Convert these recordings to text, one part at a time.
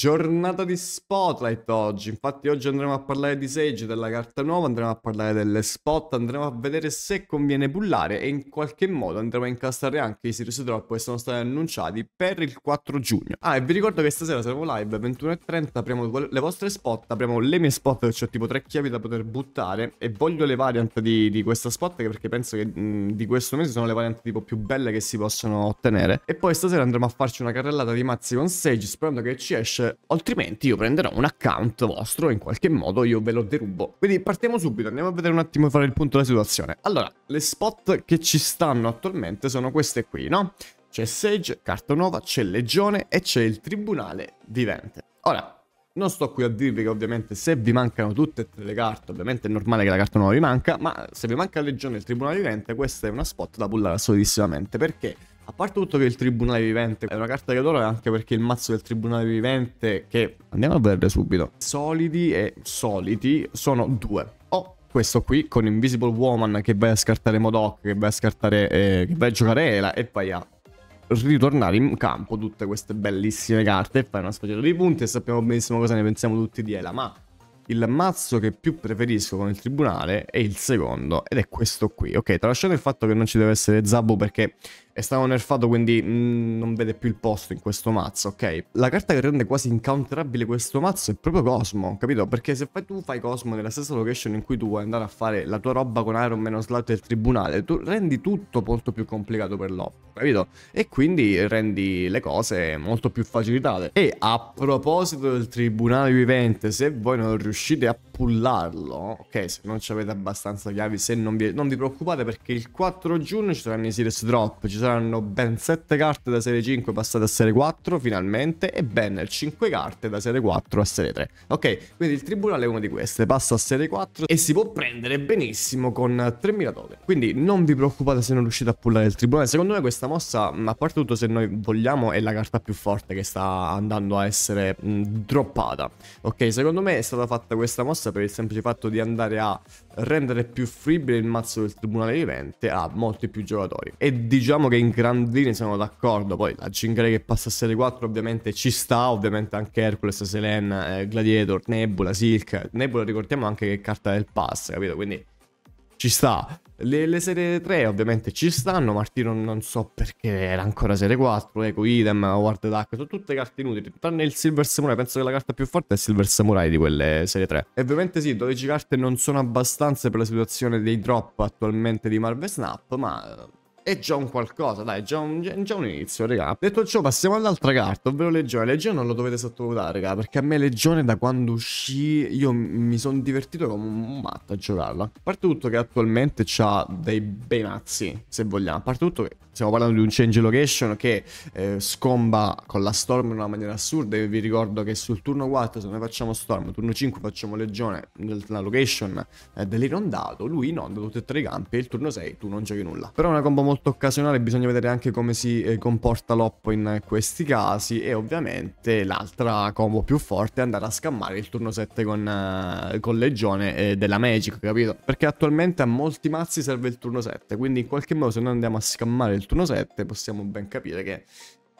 Giornata di spotlight oggi, infatti oggi andremo a parlare di Sage, della carta nuova, andremo a parlare delle spot, andremo a vedere se conviene bullare e in qualche modo andremo a incastrare anche i Sirius drop che sono stati annunciati per il 4 giugno. Ah e vi ricordo che stasera saremo live 21.30, apriamo le vostre spot, apriamo le mie spot, ho cioè tipo tre chiavi da poter buttare e voglio le variant di, di questa spot perché penso che mh, di questo mese sono le variant tipo più belle che si possono ottenere. E poi stasera andremo a farci una carrellata di mazzi con Sage sperando che ci esce eh, altrimenti io prenderò un account vostro e in qualche modo io ve lo derubo. Quindi partiamo subito, andiamo a vedere un attimo e fare il punto della situazione. Allora, le spot che ci stanno attualmente sono queste qui, no? C'è Sage, Carta Nuova, c'è Legione e c'è il Tribunale Vivente. Ora, non sto qui a dirvi che ovviamente se vi mancano tutte e tre le carte, ovviamente è normale che la carta nuova vi manca, ma se vi manca Legione e il Tribunale Vivente, questa è una spot da pullare assolutissimamente, perché a parte tutto che il Tribunale Vivente è una carta che adoro anche perché il mazzo del Tribunale Vivente, che andiamo a vedere subito, solidi e soliti, sono due. O questo qui con Invisible Woman che vai a scartare Modoc, che vai a scartare, eh, che vai a giocare Ela e vai a ritornare in campo tutte queste bellissime carte e fare una sfacciata di punti e sappiamo benissimo cosa ne pensiamo tutti di Ela, ma il mazzo che più preferisco con il tribunale è il secondo ed è questo qui. Ok, tralasciando il fatto che non ci deve essere Zabu perché è stato nerfato quindi mh, mm, non vede più il posto in questo mazzo, ok? La carta che rende quasi incounterabile questo mazzo è proprio Cosmo, capito? Perché se fai, tu fai Cosmo nella stessa location in cui tu vuoi andare a fare la tua roba con Iron Man o Slut e tribunale, tu rendi tutto molto più complicato per l'OP, capito? E quindi rendi le cose molto più facilitate. E a proposito del tribunale vivente, se voi non riuscite a pullarlo, ok? Se non avete abbastanza chiavi, se non vi, non vi preoccupate perché il 4 giugno ci saranno i Series Drop, ci saranno saranno ben 7 carte da serie 5 passate a serie 4 finalmente e ben 5 carte da serie 4 a serie 3. Ok, quindi il tribunale è una di queste, passa a serie 4 e si può prendere benissimo con 3000 token. Quindi non vi preoccupate se non riuscite a pullare il tribunale, secondo me questa mossa, a parte tutto se noi vogliamo, è la carta più forte che sta andando a essere mh, droppata. Ok, secondo me è stata fatta questa mossa per il semplice fatto di andare a rendere più fruibile il mazzo del tribunale vivente a molti più giocatori. E diciamo che in gran linea sono d'accordo. Poi la Cingare che passa a serie 4 ovviamente ci sta, ovviamente anche Hercules, Selena, eh, Gladiator, Nebula, Silk. Nebula ricordiamo anche che è carta del pass, capito? Quindi ci sta. Le, le, serie 3 ovviamente ci stanno, Martino non so perché era ancora serie 4, Eco, Idem, Ward Duck, sono tutte carte inutili, tranne il Silver Samurai, penso che la carta più forte è Silver Samurai di quelle serie 3. E ovviamente sì, 12 carte non sono abbastanza per la situazione dei drop attualmente di Marvel Snap, ma è già un qualcosa, dai, è già un, è già un inizio, raga. Detto ciò, passiamo all'altra carta, ovvero Legione. Legione non lo dovete sottovalutare, raga, perché a me Legione da quando uscì io mi sono divertito come un matto a giocarla. A parte tutto che attualmente ha dei bei mazzi, se vogliamo. A parte tutto che stiamo parlando di un change location che eh, scomba con la Storm in una maniera assurda. Io vi ricordo che sul turno 4 se noi facciamo Storm, turno 5 facciamo Legione, nella location eh, dell'inondato, lui inonda tutti e tre i campi e il turno 6 tu non giochi nulla. Però è una combo molto molto occasionale, bisogna vedere anche come si eh, comporta l'oppo in questi casi e ovviamente l'altra combo più forte è andare a scammare il turno 7 con, uh, con legione eh, della Magic, capito? Perché attualmente a molti mazzi serve il turno 7, quindi in qualche modo se noi andiamo a scammare il turno 7 possiamo ben capire che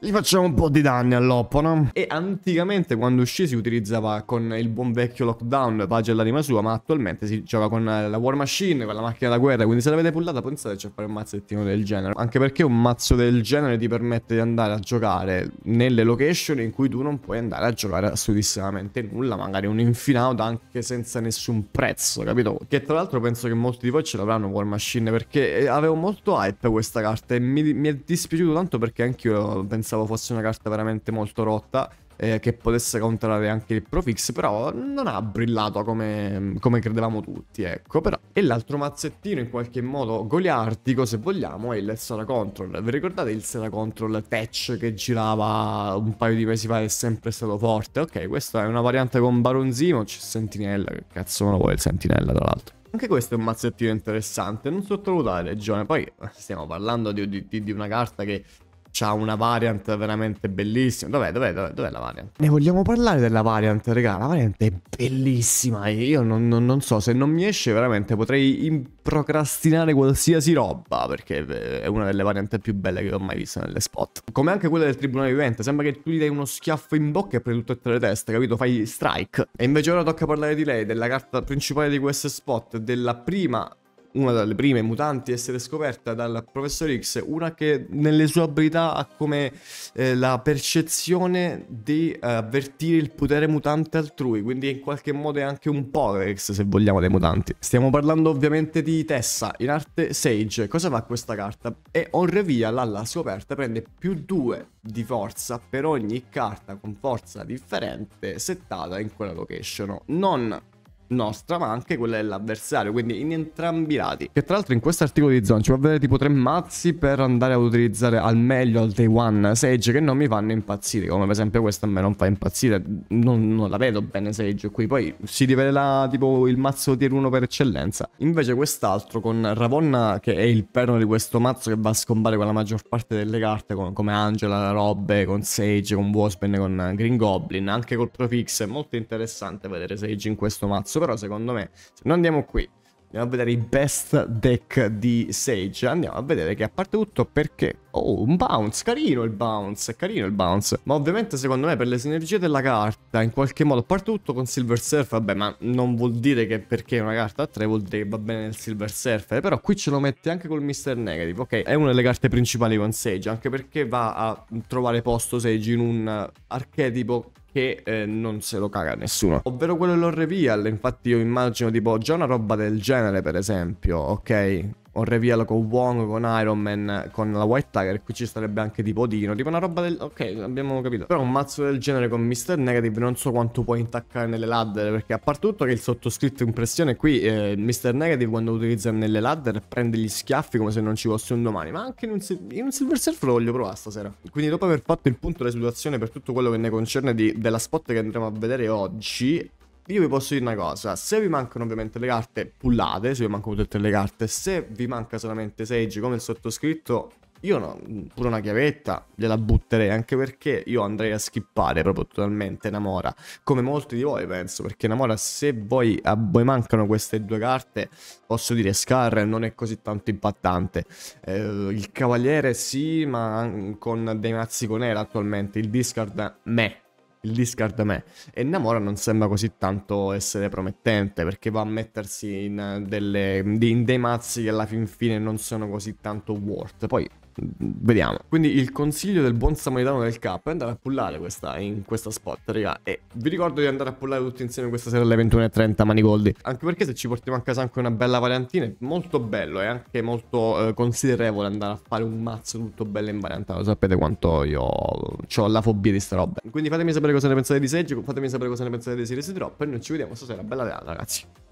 gli facciamo un po' di danni all'oppo, no? E anticamente quando uscì si utilizzava con il buon vecchio lockdown, pace all'anima sua, ma attualmente si gioca con la War Machine, con la macchina da guerra, quindi se l'avete pullata pensateci a fare un mazzettino del genere. Anche perché un mazzo del genere ti permette di andare a giocare nelle location in cui tu non puoi andare a giocare assolutissimamente nulla, magari un infinato anche senza nessun prezzo, capito? Che tra l'altro penso che molti di voi ce l'avranno War Machine perché eh, avevo molto hype questa carta e mi, mi è dispiaciuto tanto perché anch'io pensavo pensavo fosse una carta veramente molto rotta eh, che potesse counterare anche il Profix, però non ha brillato come, come credevamo tutti, ecco. Però. E l'altro mazzettino in qualche modo goliardico, se vogliamo, è il Sera Control. Vi ricordate il Sera Control Tech che girava un paio di mesi fa e è sempre stato forte? Ok, questa è una variante con Baron Zimo, c'è Sentinella, che cazzo non lo vuole il Sentinella tra l'altro. Anche questo è un mazzettino interessante, non sottovalutare Legione. Poi stiamo parlando di, di, di una carta che C'ha una variant veramente bellissima. Dov'è, dov'è, dov'è, dov'è la variant? Ne vogliamo parlare della variant, raga. La variant è bellissima. Io non, non, non so, se non mi esce veramente potrei procrastinare qualsiasi roba. Perché è una delle variant più belle che ho mai visto nelle spot. Come anche quella del tribunale vivente. Sembra che tu gli dai uno schiaffo in bocca e prendi tutte e tre le teste, capito? Fai strike. E invece ora tocca parlare di lei, della carta principale di queste spot. Della prima una delle prime mutanti a essere scoperta dal professor X, una che nelle sue abilità ha come eh, la percezione di eh, avvertire il potere mutante altrui, quindi in qualche modo è anche un Porex se vogliamo dei mutanti. Stiamo parlando ovviamente di Tessa, in arte Sage, cosa fa questa carta? E Onrevia l'alla scoperta prende più 2 di forza per ogni carta con forza differente settata in quella location, non nostra, ma anche quella dell'avversario, quindi in entrambi i lati. Che tra l'altro in questo articolo di zone ci può avere tipo tre mazzi per andare ad utilizzare al meglio al day one Sage che non mi fanno impazzire, come per esempio questa a me non fa impazzire, non, non la vedo bene Sage qui, poi si rivela tipo il mazzo tier 1 per eccellenza. Invece quest'altro con Ravonna che è il perno di questo mazzo che va a scombare con la maggior parte delle carte con, come Angela, la robe con Sage, con Waspen, con Green Goblin, anche col Profix, è molto interessante vedere Sage in questo mazzo però secondo me, se non andiamo qui, andiamo a vedere i best deck di Sage, andiamo a vedere che a parte tutto perché... Oh, un bounce, carino il bounce, carino il bounce. Ma ovviamente secondo me per le sinergie della carta, in qualche modo, a parte tutto con Silver Surf, vabbè, ma non vuol dire che perché è una carta a 3 vuol dire che va bene nel Silver Surfer, eh, però qui ce lo mette anche col Mister Negative, ok? È una delle carte principali con Sage, anche perché va a trovare posto Sage in un archetipo che eh, non se lo caga nessuno. Ovvero quello dell'Orrevial, infatti io immagino tipo già una roba del genere per esempio, ok? un reveal con Wong, con Iron Man, con la White Tiger, qui ci sarebbe anche tipo Dino, tipo una roba del... ok, abbiamo capito. Però un mazzo del genere con Mr. Negative non so quanto può intaccare nelle ladder, perché a parte tutto che il sottoscritto impressione qui, eh, Mr. Negative quando utilizza nelle ladder prende gli schiaffi come se non ci fosse un domani, ma anche in un, in un Silver Surfer lo voglio provare stasera. Quindi dopo aver fatto il punto della situazione per tutto quello che ne concerne di, della spot che andremo a vedere oggi, io vi posso dire una cosa, se vi mancano ovviamente le carte, pullate, se vi mancano tutte le carte, se vi manca solamente Sage come il sottoscritto, io no, pure una chiavetta gliela butterei, anche perché io andrei a skippare proprio totalmente Namora, come molti di voi penso, perché Namora se voi, a voi mancano queste due carte, posso dire Scar non è così tanto impattante. Eh, il Cavaliere sì, ma con dei mazzi con era attualmente, il Discard me, il discard me. E Namora non sembra così tanto essere promettente perché va a mettersi in, eh, delle, in dei mazzi che alla fin fine non sono così tanto worth. Poi Vediamo. Quindi il consiglio del buon samaritano del K è andare a pullare questa, in questa spot, raga. E vi ricordo di andare a pullare tutti insieme questa sera alle 21.30 manigoldi. Anche perché se ci portiamo a casa anche una bella variantina, è molto bello. È anche molto eh, considerevole andare a fare un mazzo tutto bello in variantato. Sapete quanto io eh, ho la fobia di sta roba. Quindi fatemi sapere cosa ne pensate di Seggio, fatemi sapere cosa ne pensate di Series Drop. E noi ci vediamo stasera. Bella data, ragazzi.